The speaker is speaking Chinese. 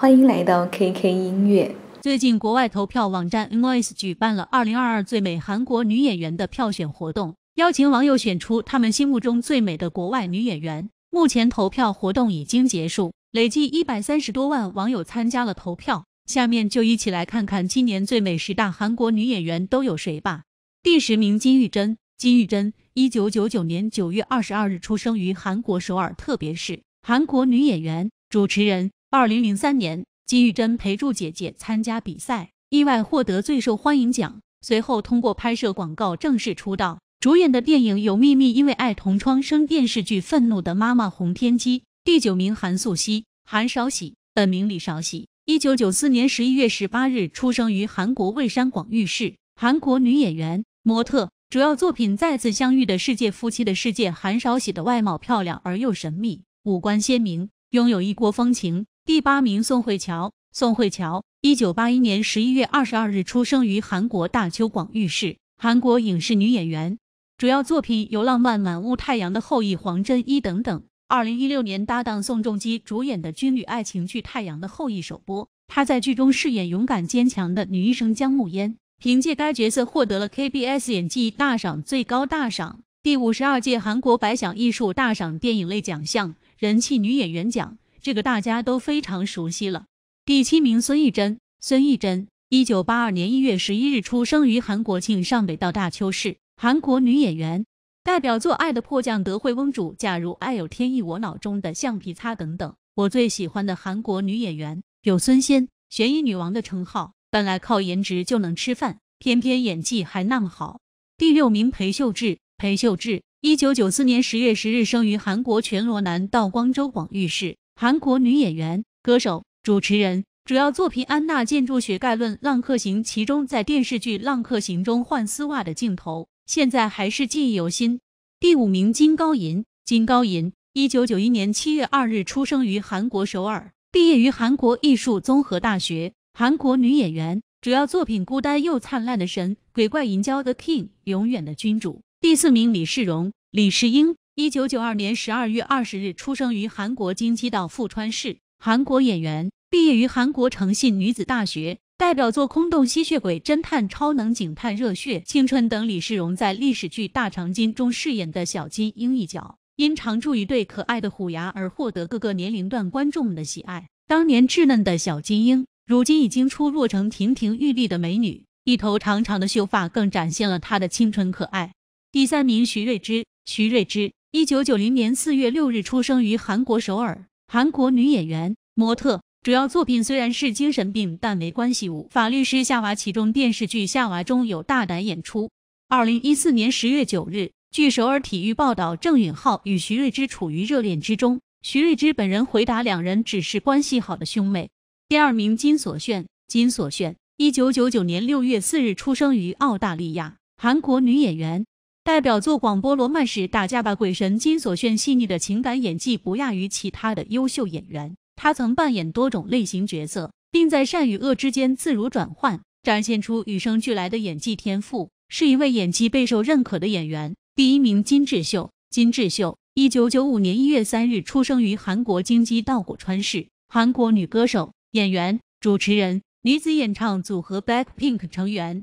欢迎来到 KK 音乐。最近，国外投票网站 NOS 举办了“二零二二最美韩国女演员”的票选活动，邀请网友选出他们心目中最美的国外女演员。目前，投票活动已经结束，累计一百三十多万网友参加了投票。下面就一起来看看今年最美十大韩国女演员都有谁吧。第十名：金玉珍，金玉珍，一九九九年九月二十二日出生于韩国首尔特别是韩国女演员、主持人。二零零三年，金玉珍陪住姐姐参加比赛，意外获得最受欢迎奖。随后通过拍摄广告正式出道，主演的电影有《秘密因为爱》《同窗生》电视剧《愤怒的妈妈》《红天机》。第九名韩素汐，韩少喜，本名李少喜，一九九四年十一月十八日出生于韩国蔚山广域市，韩国女演员、模特，主要作品《再次相遇的世界》《夫妻的世界》。韩少喜的外貌漂亮而又神秘，五官鲜明，拥有一国风情。第八名宋慧乔。宋慧乔，一九八一年十一月二十二日出生于韩国大邱广域市，韩国影视女演员，主要作品有《浪漫满屋》《太阳的后裔》《黄真伊》等等。二零一六年，搭档宋仲基主演的军旅爱情剧《太阳的后裔》首播，她在剧中饰演勇敢坚强的女医生姜暮烟，凭借该角色获得了 KBS 演技大赏最高大赏、第五十二届韩国百想艺术大赏电影类奖项人气女演员奖。这个大家都非常熟悉了。第七名孙艺珍，孙艺珍，一九八二年一月十一日出生于韩国庆尚北道大邱市，韩国女演员，代表作《爱的迫降》、《德惠翁主》、《假如爱有天意》、《我脑中的橡皮擦》等等。我最喜欢的韩国女演员有孙仙，悬疑女王的称号，本来靠颜值就能吃饭，偏偏演技还那么好。第六名裴秀智，裴秀智，一九九四年十月十日生于韩国全罗南道光州广域市。韩国女演员、歌手、主持人，主要作品《安娜建筑学概论》《浪客行》，其中在电视剧《浪客行》中换丝袜的镜头，现在还是记忆犹新。第五名金高银，金高银，一九九一年七月二日出生于韩国首尔，毕业于韩国艺术综合大学，韩国女演员，主要作品《孤单又灿烂的神》《鬼怪》《银娇》《的 King》《永远的君主》。第四名李世荣，李世英。一九九二年十二月二十日出生于韩国京畿道富川市，韩国演员，毕业于韩国诚信女子大学，代表作《空洞吸血鬼》《侦探超能警探》《热血青春》等。李世荣在历史剧《大长今》中饰演的小金鹰一角，因常驻一对可爱的虎牙而获得各个年龄段观众们的喜爱。当年稚嫩的小金鹰，如今已经出落成亭亭玉立的美女，一头长长的秀发更展现了她的清纯可爱。第三名，徐瑞之，徐瑞之。一九九零年四月六日出生于韩国首尔，韩国女演员、模特。主要作品虽然是精神病，但没关系。五、法律师夏娃，其中电视剧《夏娃》中有大胆演出。二零一四年十月九日，据首尔体育报道，郑允浩与徐瑞芝处于热恋之中。徐瑞芝本人回答，两人只是关系好的兄妹。第二名金所炫，金所炫，一九九九年六月四日出生于澳大利亚，韩国女演员。代表作《广播罗曼史》，打架吧鬼神金所炫细腻的情感演技不亚于其他的优秀演员。他曾扮演多种类型角色，并在善与恶之间自如转换，展现出与生俱来的演技天赋，是一位演技备受认可的演员。第一名金智秀，金智秀，一九九五年一月三日出生于韩国京畿道果川市，韩国女歌手、演员、主持人，女子演唱组合 BLACKPINK 成员。